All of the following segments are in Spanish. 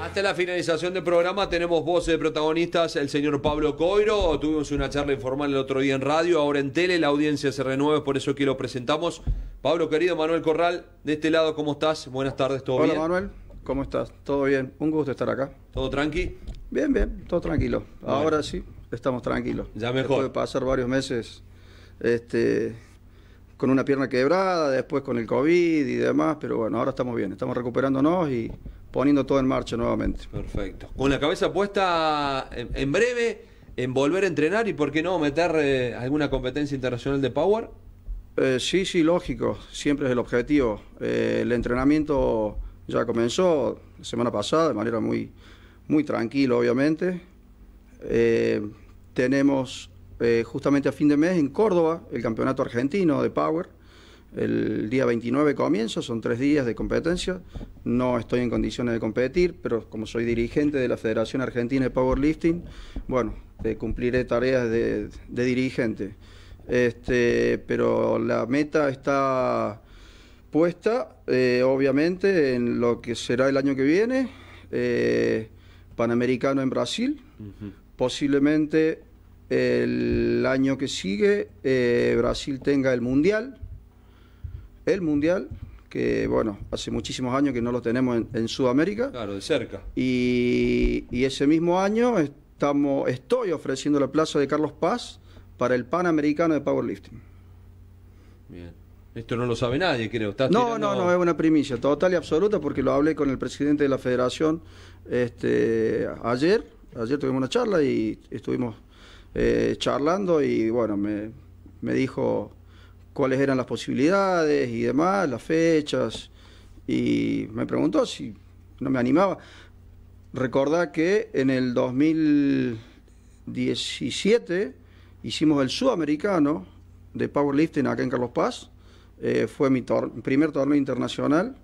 Hasta la finalización del programa tenemos voces de protagonistas, el señor Pablo Coiro, tuvimos una charla informal el otro día en radio, ahora en tele, la audiencia se renueve, por eso que lo presentamos. Pablo, querido Manuel Corral, de este lado, ¿cómo estás? Buenas tardes, ¿todo Hola, bien? Hola Manuel, ¿cómo estás? ¿Todo bien? Un gusto estar acá. ¿Todo tranqui? Bien, bien, todo tranquilo. Ahora sí, estamos tranquilos. Ya mejor. Después pasar varios meses este, con una pierna quebrada, después con el COVID y demás, pero bueno, ahora estamos bien, estamos recuperándonos y poniendo todo en marcha nuevamente. Perfecto. Con la cabeza puesta en, breve, en volver a entrenar y por qué no meter eh, alguna competencia internacional de Power. Eh, sí, sí, lógico, siempre es el objetivo. Eh, el entrenamiento ya comenzó la semana pasada de manera muy, muy tranquila, obviamente. tenemos eh, justamente a fin de mes en Córdoba, el campeonato argentino de Power. El día 29 comienzo, son tres días de competencia. No estoy en condiciones de competir, pero como soy dirigente de la Federación Argentina de Powerlifting, bueno, cumpliré tareas de, dirigente. Este, pero la meta está puesta, eh, obviamente, en lo que será el año que viene, eh, Panamericano en Brasil, posiblemente el año que sigue eh, Brasil tenga el Mundial, el Mundial, que bueno, hace muchísimos años que no lo tenemos en, Sudamérica. Claro, de cerca. Y, ese mismo año estamos, estoy ofreciendo la plaza de Carlos Paz para el Panamericano de Powerlifting. Bien. Esto no lo sabe nadie, creo. no, no, no, es una primicia total y absoluta porque lo hablé con el presidente de la federación este, ayer. Ayer tuvimos una charla y estuvimos eh, charlando y bueno, me, dijo cuáles eran las posibilidades y demás, las fechas, y me preguntó si no me animaba. Recordá que en el 2017 hicimos el sudamericano de powerlifting acá en Carlos Paz. Eh, fue mi primer torneo internacional.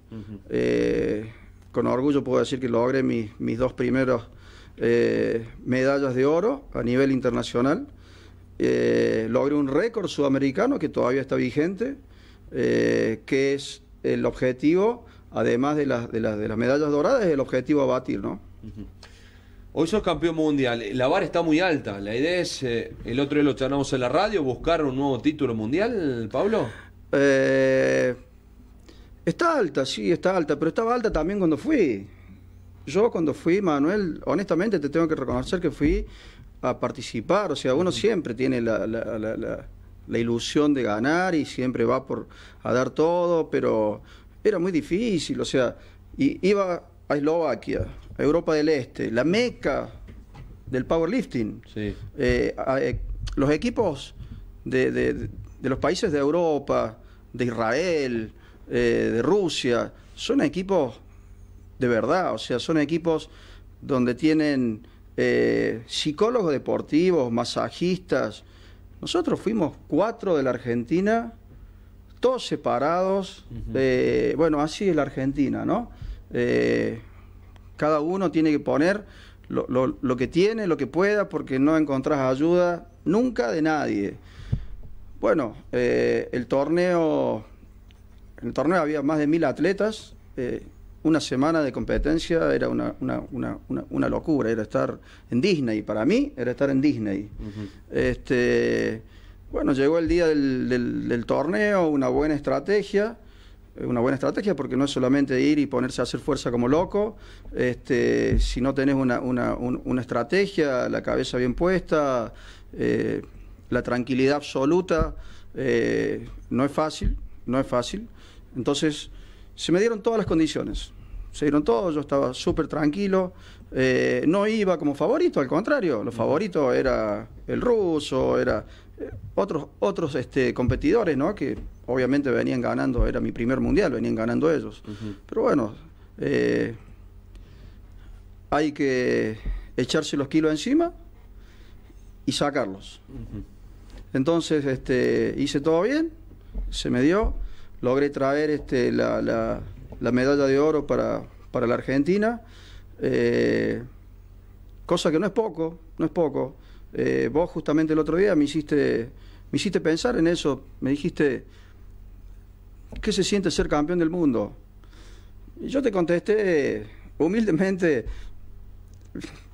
Eh, con orgullo puedo decir que logré mis, mis dos primeros eh, medallas de oro a nivel internacional. Eh, un récord sudamericano que todavía está vigente, eh, que es el objetivo, además de, las, de, las, de las medallas doradas, el objetivo a batir, ¿no? Hoy sos campeón mundial, la vara está muy alta, la idea es, eh, el otro día lo charlamos en la radio, buscar un nuevo título mundial, Pablo. está alta, sí, está alta, pero estaba alta también cuando fui. Yo cuando fui, Manuel, honestamente te tengo que reconocer que fui a participar, o sea, uno siempre tiene la, ilusión de ganar y siempre va por a dar todo, pero era muy difícil, o sea, iba a Eslovaquia, a Europa del Este, la meca del powerlifting. Eh, eh, los equipos de, los países de Europa, de Israel, eh, de Rusia, son equipos de verdad. O sea, son equipos donde tienen eh, psicólogos deportivos, masajistas. Nosotros fuimos cuatro de la Argentina, todos separados. Eh, bueno, así es la Argentina, ¿no? Eh, cada uno tiene que poner lo, lo, que tiene, lo que pueda, porque no encontrás ayuda nunca de nadie. Bueno, el torneo, el torneo había más de mil atletas una semana de competencia era una, una, locura, era estar en Disney, para mí era estar en Disney. este, bueno, llegó el día del, del, torneo, una buena estrategia, eh, una buena estrategia porque no es solamente ir y ponerse a hacer fuerza como loco, este, si no tenés una, una, estrategia, la cabeza bien puesta, eh, la tranquilidad absoluta, eh, no es fácil, no es fácil. Entonces, se me dieron todas las condiciones se dieron todos, yo estaba súper tranquilo, eh, no iba como favorito, al contrario, los favoritos era el ruso, era eh, otros, otros este, competidores, ¿no? Que obviamente venían ganando, era mi primer mundial, venían ganando ellos. Pero bueno, eh, hay que echarse los kilos encima y sacarlos. Entonces, este, hice todo bien, se me dio, logré traer este, la la medalla de oro para, la Argentina, eh, cosa que no es poco, no es poco. Eh, vos justamente el otro día me hiciste, me hiciste pensar en eso, me dijiste, ¿qué se siente ser campeón del mundo? Y yo te contesté humildemente,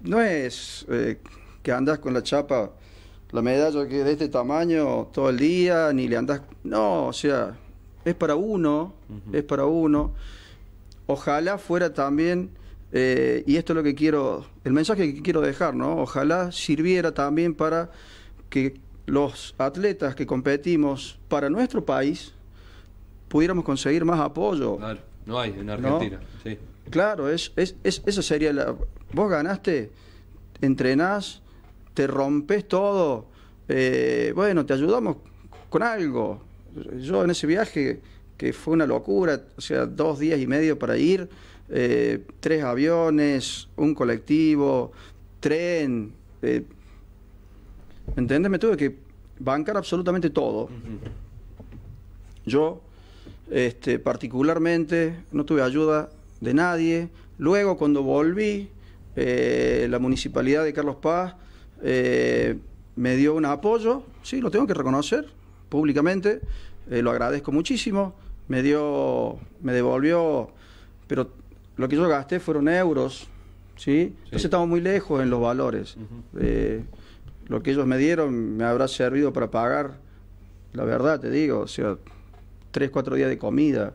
no es eh, que andas con la chapa, la medalla que de este tamaño todo el día, ni le andas, no, o sea, es para uno, es para uno. Ojalá fuera también, eh, y esto es lo que quiero, el mensaje que quiero dejar, ¿no? Ojalá sirviera también para que los atletas que competimos para nuestro país pudiéramos conseguir más apoyo. Claro, no hay en Argentina, sí. Claro, es, eso sería la... Vos ganaste, entrenás, te rompes todo, eh, bueno, te ayudamos con algo yo en ese viaje, que fue una locura, o sea, dos días y medio para ir, eh, tres aviones, un colectivo, tren. Eh, ¿Entendés? Me tuve que bancar absolutamente todo. Yo, este, particularmente, no tuve ayuda de nadie. Luego, cuando volví, eh, la municipalidad de Carlos Paz eh, me dio un apoyo, sí, lo tengo que reconocer, públicamente, eh, lo agradezco muchísimo, me dio, me devolvió, pero lo que yo gasté fueron euros, ¿sí? estamos muy lejos en los valores. Eh, lo que ellos me dieron me habrá servido para pagar, la verdad te digo, o sea, tres, cuatro días de comida,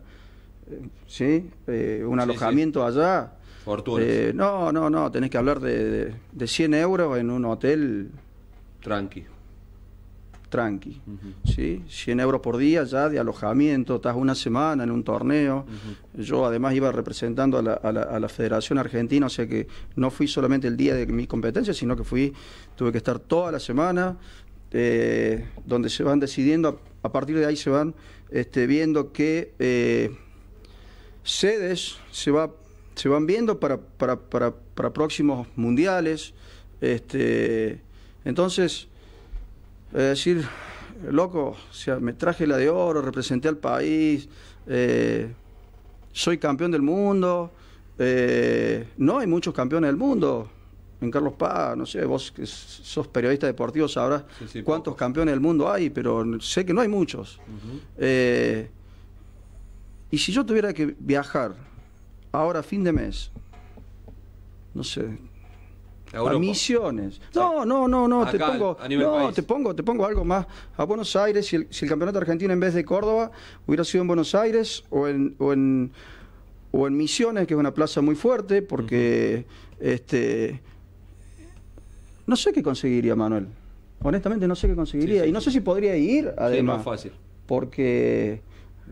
eh, ¿sí? un alojamiento allá. no, no, no, tenés que hablar de, de, 100 euros en un hotel. Tranqui tranqui. 100 euros por día ya de alojamiento, estás una semana en un torneo. Yo además iba representando a la, Federación Argentina, o sea que no fui solamente el día de mi competencia, sino que fui, tuve que estar toda la semana, eh, donde se van decidiendo, a, partir de ahí se van este, viendo qué eh, sedes se, va, se van viendo para, próximos mundiales. Este, entonces, es eh, decir, loco, o sea, me traje la de oro, representé al país, eh, soy campeón del mundo. Eh, no hay muchos campeones del mundo. En Carlos Paz, no sé, vos que sos periodista deportivo sabrás cuántos campeones del mundo hay, pero sé que no hay muchos. y si yo tuviera que viajar ahora fin de mes, no sé, a Misiones. No, no, no, no, te pongo, no, te pongo, algo más a Buenos Aires. Si el, campeonato argentino en vez de Córdoba hubiera sido en Buenos Aires o en, o en, Misiones, que es una plaza muy fuerte, porque este, no sé qué conseguiría Manuel. Honestamente no sé qué conseguiría y no sé si podría ir. Además, más fácil. Porque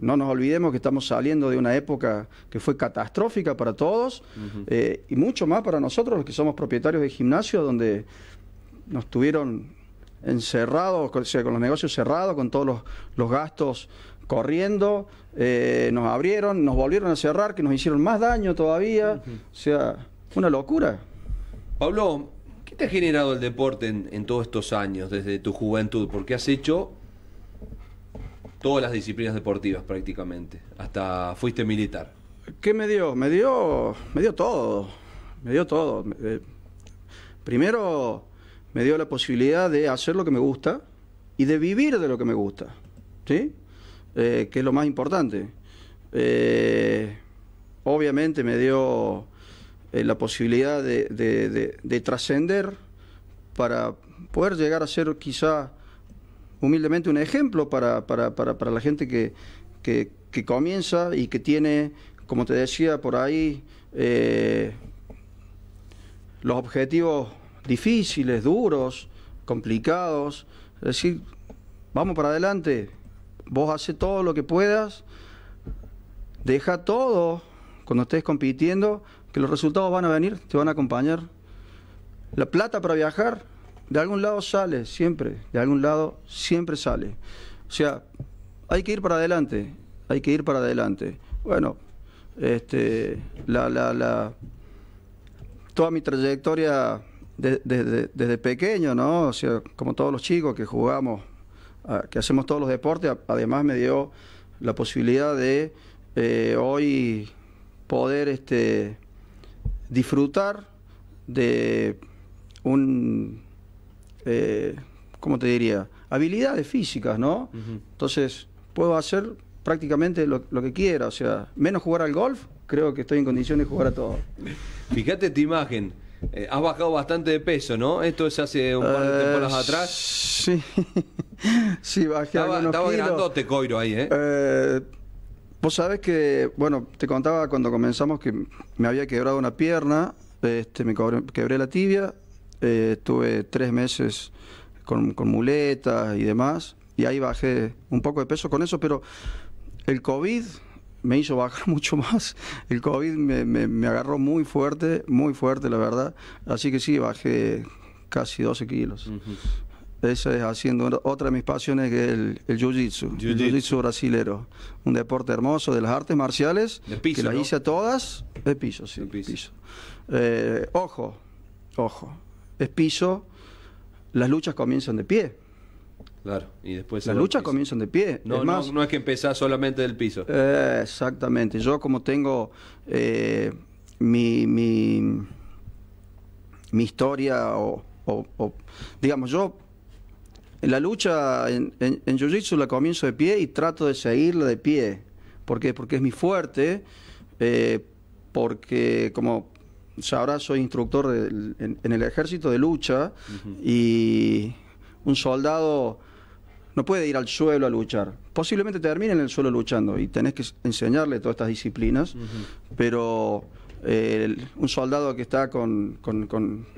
no nos olvidemos que estamos saliendo de una época que fue catastrófica para todos eh, y mucho más para nosotros los que somos propietarios de gimnasios donde nos tuvieron encerrados, con, o sea, con los negocios cerrados, con todos los, gastos corriendo, eh, nos abrieron, nos volvieron a cerrar, que nos hicieron más daño todavía, o sea, una locura. Pablo, ¿qué te ha generado el deporte en, en todos estos años, desde tu juventud? Porque has hecho todas las disciplinas deportivas prácticamente, hasta fuiste militar. ¿Qué me dio? Me dio, me dio todo, me dio todo. Eh, primero me dio la posibilidad de hacer lo que me gusta y de vivir de lo que me gusta, ¿sí? Eh, que es lo más importante. Eh, obviamente me dio la posibilidad de trascender para poder llegar a ser quizá humildemente un ejemplo para, la gente que, comienza y que tiene, como te decía por ahí, eh, los objetivos difíciles, duros, complicados. Es decir, vamos para adelante, vos haces todo lo que puedas, deja todo cuando estés compitiendo, que los resultados van a venir, te van a acompañar. La plata para viajar, de algún lado sale, siempre, de algún lado siempre sale. O sea, hay que ir para adelante, hay que ir para adelante. Bueno, este, la, la, toda mi trayectoria desde pequeño, ¿no? O sea, como todos los chicos que jugamos, ah, que hacemos todos los deportes, además me dio la posibilidad de eh, hoy poder este, disfrutar de un eh, ¿cómo te diría? Habilidades físicas, ¿no? Entonces, puedo hacer prácticamente lo, que quiera, o sea, menos jugar al golf, creo que estoy en condiciones de jugar a todo. Fíjate tu imagen. Eh, has bajado bastante de peso, ¿no? Esto es hace un par de eh, temporadas atrás. Sí, sí, bajé Estaba, estaba grandote Coiro ahí, ¿eh? ¿eh? Vos sabés que, bueno, te contaba cuando comenzamos que me había quebrado una pierna, este, me quebré la tibia, eh, estuve tres meses con, muletas y demás, y ahí bajé un poco de peso con eso, pero el COVID me hizo bajar mucho más. El COVID me, me, agarró muy fuerte, muy fuerte, la verdad. Así que sí, bajé casi 12 kilos. Esa es haciendo otra de mis pasiones que es el, jiu-jitsu, jiu jitsu brasilero. Un deporte hermoso de las artes marciales. De piso, que las hice a todas de piso, eh, ojo, ojo es piso, las luchas comienzan de pie. Claro, y después. Las luchas comienzan de pie. No, es no, es que empezás solamente del piso. Eh, exactamente. Yo, como tengo eh, mi, mi, mi, historia, o, digamos, yo. La lucha en, Jiu-Jitsu la comienzo de pie y trato de seguirla de pie. ¿Por qué? Porque es mi fuerte, eh, porque como ahora soy instructor en, el ejército de lucha y un soldado no puede ir al suelo a luchar. Posiblemente termine en el suelo luchando y tenés que enseñarle todas estas disciplinas, pero eh, un soldado que está con,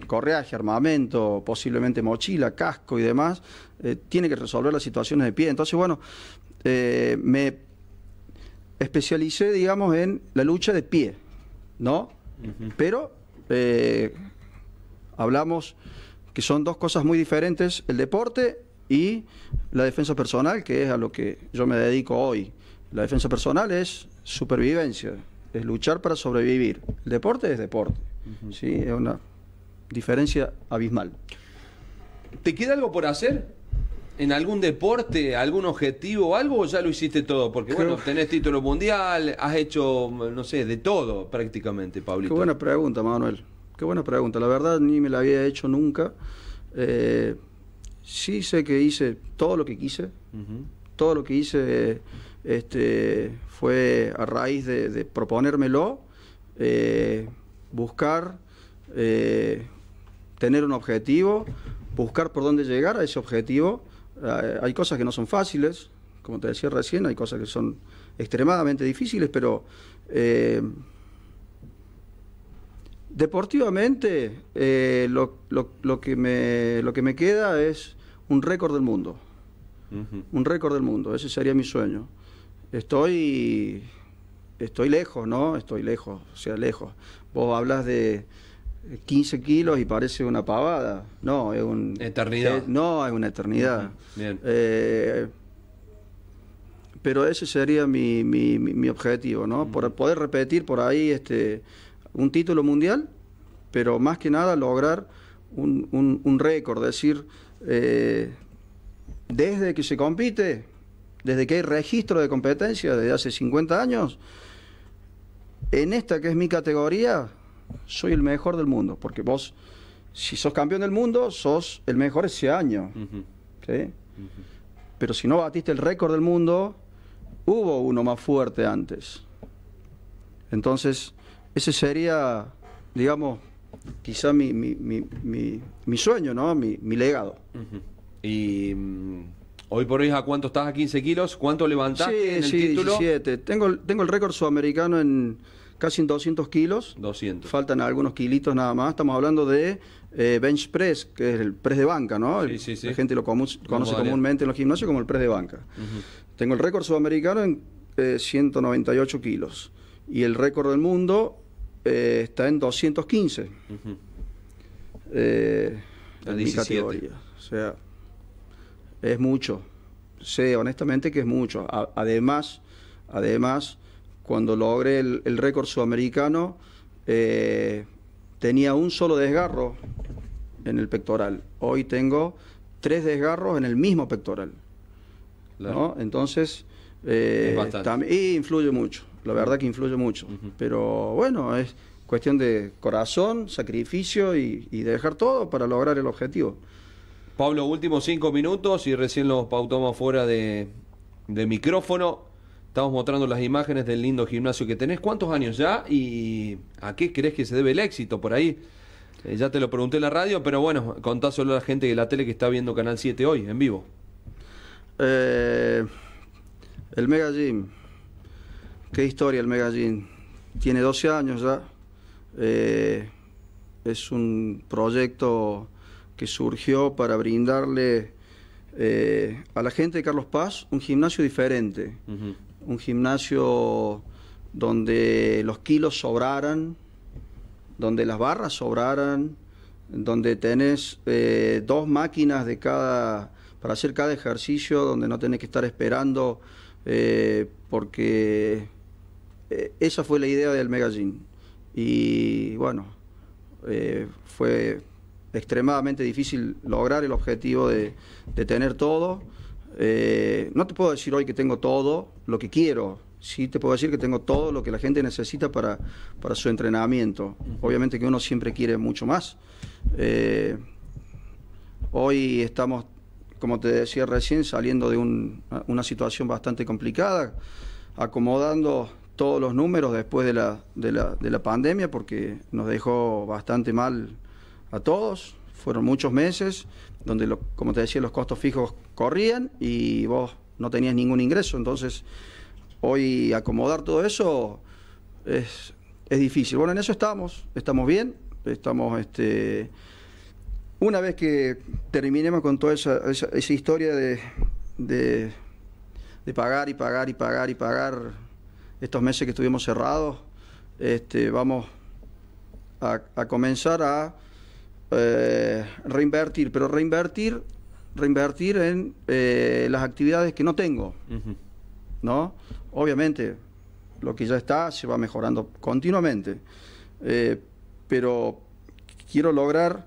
correaje, armamento, posiblemente mochila, casco y demás, eh, tiene que resolver las situaciones de pie. Entonces, bueno, eh, me especialicé, digamos, en la lucha de pie, ¿no? Pero eh, hablamos que son dos cosas muy diferentes, el deporte y la defensa personal, que es a lo que yo me dedico hoy. La defensa personal es supervivencia, es luchar para sobrevivir. El deporte es deporte, ¿sí? es una diferencia abismal. ¿Te queda algo por hacer? en algún deporte, algún objetivo, algo o ya lo hiciste todo? Porque bueno, tenés título mundial, has hecho, no sé, de todo prácticamente, Pablito. Qué buena pregunta, Manuel. Qué buena pregunta. La verdad ni me la había hecho nunca. Eh, sí sé que hice todo lo que quise. Todo lo que hice este, fue a raíz de, proponérmelo, eh, buscar, eh, tener un objetivo, buscar por dónde llegar a ese objetivo eh, hay cosas que no son fáciles, como te decía recién, hay cosas que son extremadamente difíciles, pero eh, deportivamente eh, lo, que me, lo que me queda es un récord del mundo. Un récord del mundo, ese sería mi sueño. Estoy, estoy lejos, ¿no? Estoy lejos, o sea, lejos. Vos hablas de, 15 kilos y parece una pavada. No, es un... Eternidad. no, es una eternidad. Eh, pero ese sería mi, objetivo, ¿no? Por poder repetir por ahí este, un título mundial, pero más que nada lograr un, un, es récord, decir, eh, desde que se compite, desde que hay registro de competencia, desde hace 50 años, en esta que es mi categoría, soy el mejor del mundo, porque vos, si sos campeón del mundo, sos el mejor ese año. Pero si no batiste el récord del mundo, hubo uno más fuerte antes. Entonces, ese sería, digamos, quizá mi, sueño, ¿no? Mi, legado. Y mm, hoy por hoy, ¿a cuánto estás? ¿A 15 kilos? ¿Cuánto levantaste sí, Tengo, tengo el récord sudamericano en casi en 200 kilos. 200. Faltan algunos kilitos nada más. Estamos hablando de eh, bench press, que es el press de banca, ¿no? La gente lo conoce comúnmente en los gimnasios como el press de banca. Tengo el récord sudamericano en 198 eh, kilos. Y el récord del mundo eh, está en 215. en mi categoría. O sea, es mucho. Sé honestamente que es mucho. además, además cuando logré el, récord sudamericano, eh, tenía un solo desgarro en el pectoral. Hoy tengo tres desgarros en el mismo pectoral. Entonces, eh, influye mucho, la verdad que influye mucho. Pero bueno, es cuestión de corazón, sacrificio y, y dejar todo para lograr el objetivo. Pablo, últimos cinco minutos y recién los pautamos fuera de, de micrófono. Estamos mostrando las imágenes del lindo gimnasio que tenés. ¿Cuántos años ya y a qué crees que se debe el éxito por ahí? Eh, ya te lo pregunté en la radio, pero bueno, contá solo a la gente de la tele que está viendo Canal 7 hoy, en vivo. Eh, el Mega Qué historia el Mega Tiene 12 años ya. Eh, es un proyecto que surgió para brindarle a la gente de Carlos Paz un gimnasio diferente, un gimnasio donde los kilos sobraran, donde las barras sobraran, donde tenés eh, dos máquinas de cada para hacer cada ejercicio, donde no tenés que estar esperando, eh, porque eh, esa fue la idea del Mega Y bueno, fue extremadamente difícil lograr el objetivo de tener todo. Eh, no te puedo decir hoy que tengo todo lo que quiero, sí te puedo decir que tengo todo lo que la gente necesita para, para su entrenamiento. Obviamente que uno siempre quiere mucho más. Eh, hoy estamos, como te decía recién, saliendo de una situación bastante complicada, acomodando todos los números después de la, pandemia, porque nos dejó bastante mal a todos. Fueron muchos meses donde, como te decía, los costos fijos corrían y vos no tenías ningún ingreso. Entonces, hoy acomodar todo eso es, difícil. Bueno, en eso estamos, estamos bien, estamos... Este, una vez que terminemos con toda esa, esa, historia de, pagar y pagar y pagar y pagar estos meses que estuvimos cerrados, este, vamos a, comenzar a eh, reinvertir, pero reinvertir reinvertir en eh, las actividades que no tengo, ¿no? Obviamente, lo que ya está se va mejorando continuamente, eh, pero quiero lograr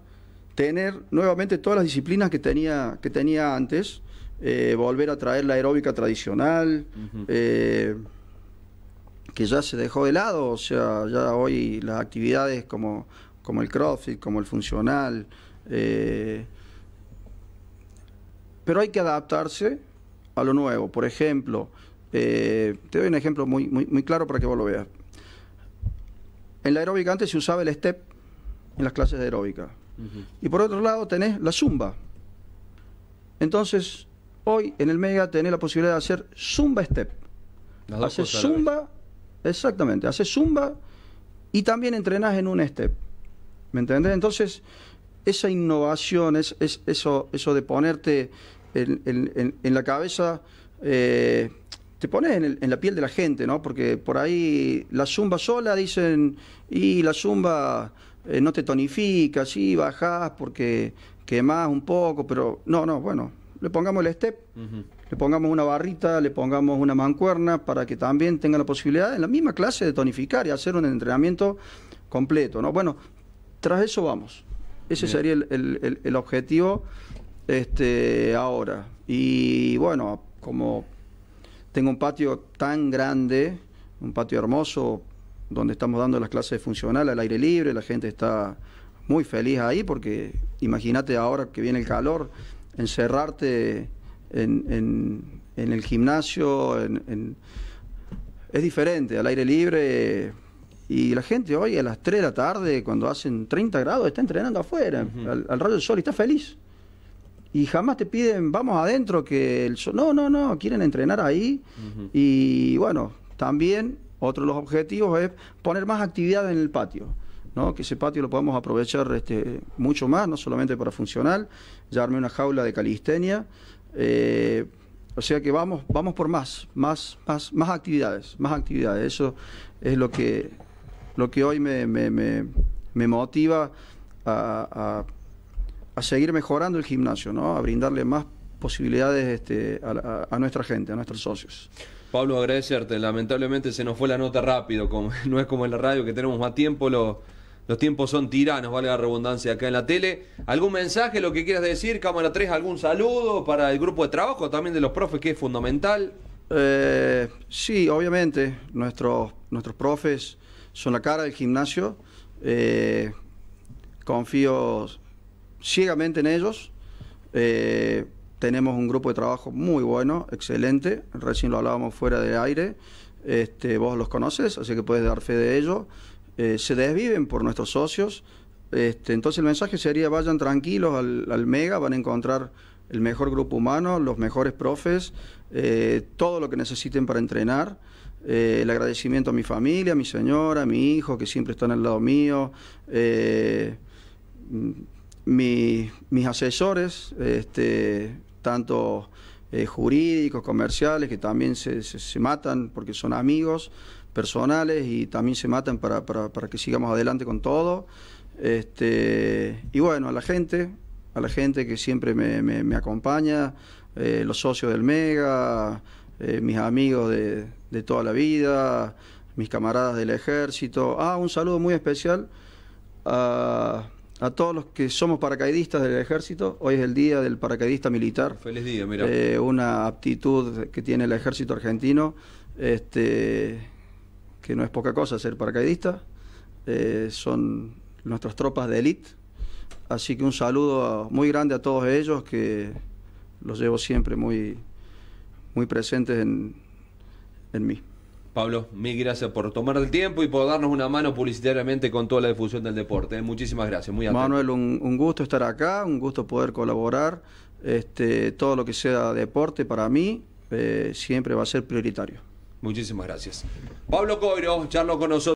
tener nuevamente todas las disciplinas que tenía, que tenía antes, eh, volver a traer la aeróbica tradicional, que ya se dejó de lado, o sea, ya hoy las actividades como, como el CrossFit, como el funcional, pero hay que adaptarse a lo nuevo. Por ejemplo, eh, te doy un ejemplo muy, muy, claro para que vos lo veas. En la aeróbica antes se usaba el step en las clases de aeróbica. Y por otro lado tenés la zumba. Entonces, hoy en el Mega tenés la posibilidad de hacer zumba step. Haces zumba, exactamente, haces zumba y también entrenás en un step. ¿Me entendés? Entonces, esa innovación, es, eso, eso de ponerte en, la cabeza, eh, te pones en, la piel de la gente, ¿no? Porque por ahí la zumba sola dicen, y la zumba eh, no te tonifica, sí, bajás porque quemás un poco, pero no, no, bueno, le pongamos el step, le pongamos una barrita, le pongamos una mancuerna para que también tenga la posibilidad en la misma clase de tonificar y hacer un entrenamiento completo, ¿no? Bueno, tras eso vamos. Ese sería el, objetivo este, ahora. Y bueno, como tengo un patio tan grande, un patio hermoso, donde estamos dando las clases funcionales al aire libre, la gente está muy feliz ahí, porque imagínate ahora que viene el calor, encerrarte en, el gimnasio, en, es diferente, al aire libre y la gente hoy a las 3 de la tarde, cuando hacen 30 grados, está entrenando afuera, al, rayo del sol, y está feliz. Y jamás te piden, vamos adentro, que el sol... No, no, no, quieren entrenar ahí. Y bueno, también otro de los objetivos es poner más actividad en el patio. ¿no? que ese patio lo podamos aprovechar este, mucho más, no solamente para funcional, llevarme una jaula de calistenia, eh, o sea que vamos, vamos por más, más, más, más actividades, más actividades, eso es lo que lo que hoy me, motiva a, seguir mejorando el gimnasio, ¿no? a brindarle más posibilidades este, a, nuestra gente, a nuestros socios. Pablo, agradecerte. Lamentablemente se nos fue la nota rápido, como, no es como en la radio que tenemos más tiempo, los tiempos son tiranos, vale la redundancia acá en la tele. ¿Algún mensaje, lo que quieras decir, Cámara 3, algún saludo para el grupo de trabajo, también de los profes, que es fundamental? Eh, sí, obviamente, nuestros, nuestros profes son la cara del gimnasio. Eh, confío ciegamente en ellos. Eh, tenemos un grupo de trabajo muy bueno, excelente. Recién lo hablábamos fuera de aire. Este, vos los conoces, así que puedes dar fe de ello. Eh, se desviven por nuestros socios. Este, entonces el mensaje sería, vayan tranquilos al, Mega, van a encontrar el mejor grupo humano, los mejores profes, todo lo que necesiten para entrenar. Eh, el agradecimiento a mi familia, a mi señora, a mi hijo, que siempre están al lado mío, eh, mm, mis asesores, este, tanto eh, jurídicos, comerciales, que también se, matan porque son amigos personales y también se matan para, que sigamos adelante con todo. Este, y bueno, a la gente, a la gente que siempre me acompaña, los socios del Mega, eh, mis amigos de, toda la vida, mis camaradas del ejército. Ah, un saludo muy especial a, todos los que somos paracaidistas del ejército. Hoy es el día del paracaidista militar. Feliz día, mira. Eh, una aptitud que tiene el ejército argentino, este, que no es poca cosa ser paracaidista. Eh, son nuestras tropas de élite. Así que un saludo muy grande a todos ellos que los llevo siempre muy, muy presentes en, mí. Pablo, mil gracias por tomar el tiempo y por darnos una mano publicitariamente con toda la difusión del deporte. ¿eh? Muchísimas gracias, muy Manuel, un, gusto estar acá, un gusto poder colaborar. Este, todo lo que sea deporte para mí eh, siempre va a ser prioritario. Muchísimas gracias. Pablo Coiro, charlo con nosotros.